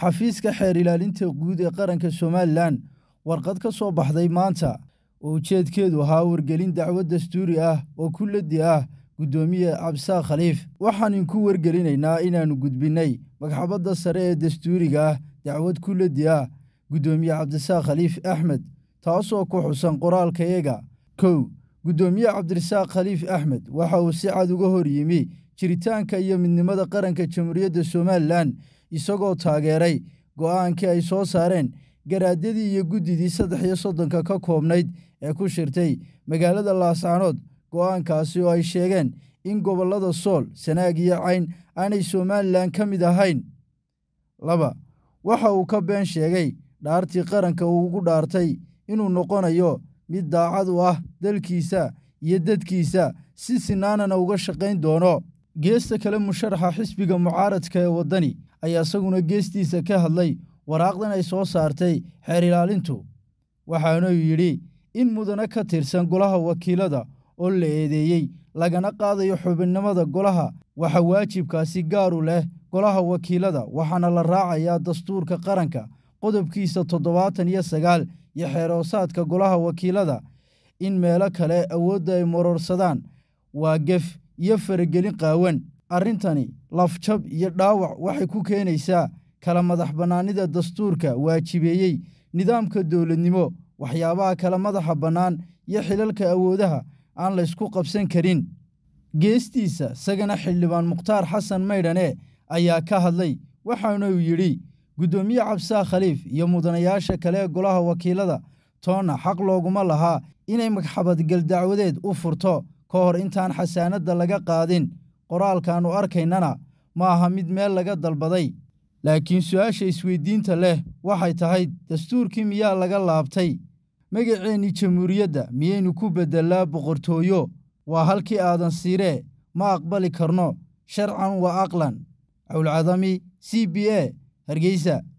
xafiiska xeer ilaalinta guud ee qaranka somalilan warqad ka soo baxday maanta oo ujeedkeedu ahaa wargelin dacwad dastuuri ah oo kulladdi ah guddoomiye cabdisaaq khaliif waxaan idinku wargelinaynaa inaannu gudbinnay magxabadda sare ee dastuuriga ah dacwad kulladdi ah guddoomiye cabdisaaq khaliif axmed taasoo ku xusan qoraalkayaga kow guddoomiye cabdirasaaq khaliif axmed waxa uu si cad uga hor yimi jiritaanka iyo midnimada qaranka jamhuuriyadda somalilan isagoo taageeray go'aankii ay soo saareen garaadyadii iyo guddidii saddex iyo soddonka ka koobnayd ee ku shirtay magaalada laascaanood go'aankaasi oo ay sheegeen in gobollada sool sanaag iyo cayn aanay somalilan ka mid ahayn laba waxa uu ka been sheegay dhaartii qaranka uu ugu dhaartay inuu noqonayo mid daacad u ah dalkiisa iyo dadkiisa si sinaanana uga shaqayn doono geesta kale musharaxa xisbiga mucaaradka ee waddani ayaa isaguna geestiisa ka hadlay waraaqdan ay soo saartay xeer ilaalintu waxaanuu yidhi in mudane ka tirsan golaha wakiilada oo la eedeeyey lagana qaadayo xubinnimada golaha waxa waajibkaasi gaaru leh golaha wakiilada waxaana la raacayaa dastuurka qaranka qodobkiisa toddobaatan iyo sagaal iyo xeeroosaadka golaha wakiilada in meelo kale awoodda ay mororsadaan waa gef iyo faragelin qaawan arrintani lafjab iyo dhaawac waxay ku keenaysaa kala madax bannaanida dastuurka waajibeeyey nidaamka dowladnimo waxyaabaha kala madaxa bannaan iyo xilalka awoodaha aan laysku qabsan karin geestiisa sagana xildhibaan mukhtaar xasan maydhane ayaa ka hadlay waxaanuu yidhi guddoomiye cabsaa khaliif iyo mudanayaasha kale golaha wakiilada toonna xaq looguma lahaa inay magxabadgal dacwadeed u furto ka hor intaan xasaanadda laga qaadin qoraalkaannu arkaynana ma aha mid meel laga dalbaday laakiin su'aasha isweydiinta leh waxay tahay dastuurkii miyaa laga laabtay magaceennii jamhuuriyadda miyaynu ku beddellaa boqortooyo waa halkii aadan siiree ma aqbali karno sharcan wa aqlan cawlcadami c b a hargeysa